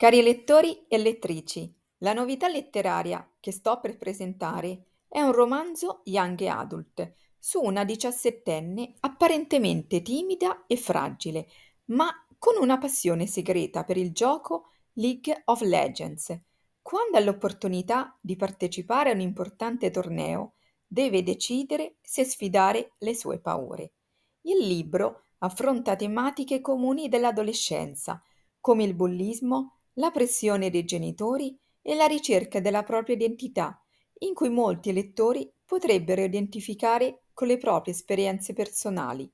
Cari lettori e lettrici, la novità letteraria che sto per presentare è un romanzo young adult su una diciassettenne apparentemente timida e fragile, ma con una passione segreta per il gioco League of Legends. Quando ha l'opportunità di partecipare a un importante torneo, deve decidere se sfidare le sue paure. Il libro affronta tematiche comuni dell'adolescenza, come il bullismo, la pressione dei genitori e la ricerca della propria identità, in cui molti lettori potrebbero identificare con le proprie esperienze personali.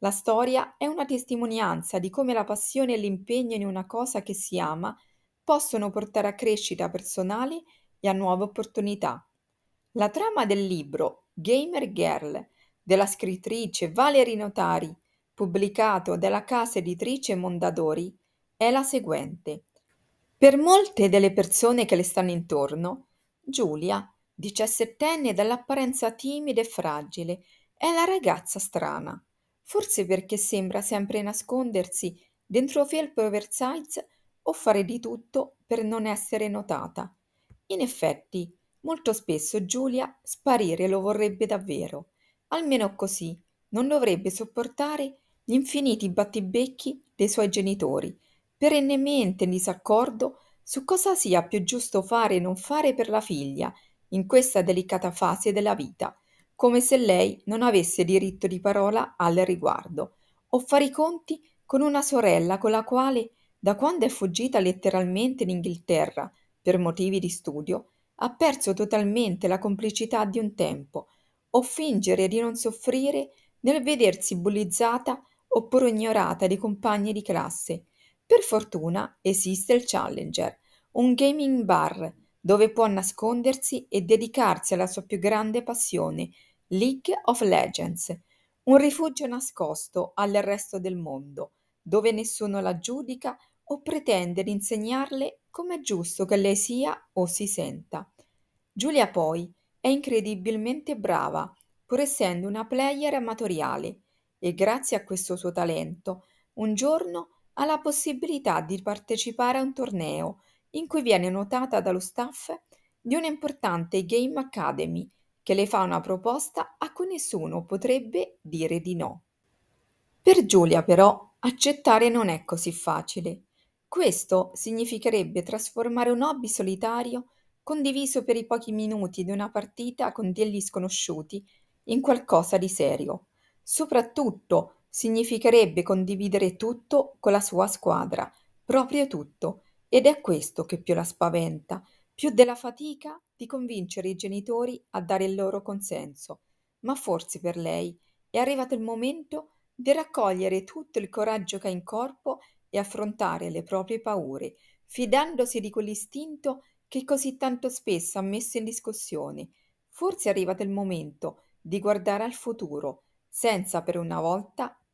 La storia è una testimonianza di come la passione e l'impegno in una cosa che si ama possono portare a crescita personale e a nuove opportunità. La trama del libro Gamer Girl della scrittrice Valerie Notari, pubblicato dalla casa editrice Mondadori, è la seguente. Per molte delle persone che le stanno intorno, Giulia, diciassettenne dall'apparenza timida e fragile, è la ragazza strana, forse perché sembra sempre nascondersi dentro felpe oversize o fare di tutto per non essere notata. In effetti, molto spesso Giulia sparire lo vorrebbe davvero, almeno così non dovrebbe sopportare gli infiniti battibecchi dei suoi genitori perennemente in disaccordo su cosa sia più giusto fare e non fare per la figlia in questa delicata fase della vita, come se lei non avesse diritto di parola al riguardo, o fare i conti con una sorella con la quale, da quando è fuggita letteralmente in Inghilterra per motivi di studio, ha perso totalmente la complicità di un tempo, o fingere di non soffrire nel vedersi bullizzata oppure ignorata dai compagni di classe, per fortuna esiste il Challenger, un gaming bar dove può nascondersi e dedicarsi alla sua più grande passione, League of Legends, un rifugio nascosto al resto del mondo, dove nessuno la giudica o pretende di insegnarle come è giusto che lei sia o si senta. Giulia poi è incredibilmente brava, pur essendo una player amatoriale, e grazie a questo suo talento, un giorno ha la possibilità di partecipare a un torneo in cui viene notata dallo staff di un'importante Game Academy che le fa una proposta a cui nessuno potrebbe dire di no. Per Giulia però accettare non è così facile. Questo significherebbe trasformare un hobby solitario condiviso per i pochi minuti di una partita con degli sconosciuti in qualcosa di serio, soprattutto Significherebbe condividere tutto con la sua squadra, proprio tutto, ed è questo che più la spaventa, più della fatica di convincere i genitori a dare il loro consenso. Ma forse per lei è arrivato il momento di raccogliere tutto il coraggio che ha in corpo e affrontare le proprie paure, fidandosi di quell'istinto che così tanto spesso ha messo in discussione. Forse è arrivato il momento di guardare al futuro, senza per una volta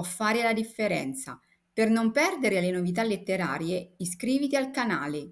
può fare la differenza. Per non perdere le novità letterarie iscriviti al canale.